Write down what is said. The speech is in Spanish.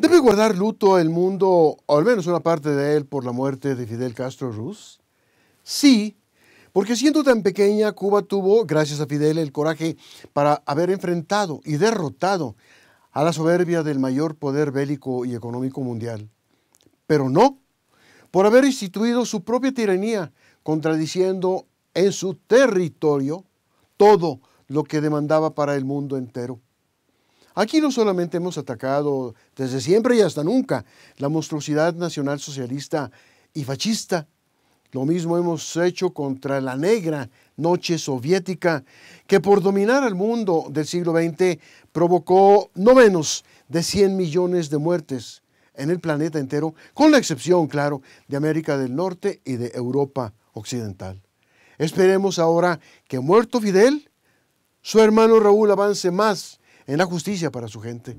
¿Debe guardar luto el mundo, o al menos una parte de él, por la muerte de Fidel Castro Ruz? Sí, porque siendo tan pequeña, Cuba tuvo, gracias a Fidel, el coraje para haber enfrentado y derrotado a la soberbia del mayor poder bélico y económico mundial. Pero no, por haber instituido su propia tiranía, contradiciendo en su territorio todo lo que demandaba para el mundo entero. Aquí no solamente hemos atacado desde siempre y hasta nunca la monstruosidad nacional socialista y fascista, lo mismo hemos hecho contra la negra noche soviética, que por dominar al mundo del siglo XX provocó no menos de 100 millones de muertes en el planeta entero, con la excepción, claro, de América del Norte y de Europa Occidental. Esperemos ahora que muerto Fidel, su hermano Raúl avance más en la justicia para su gente.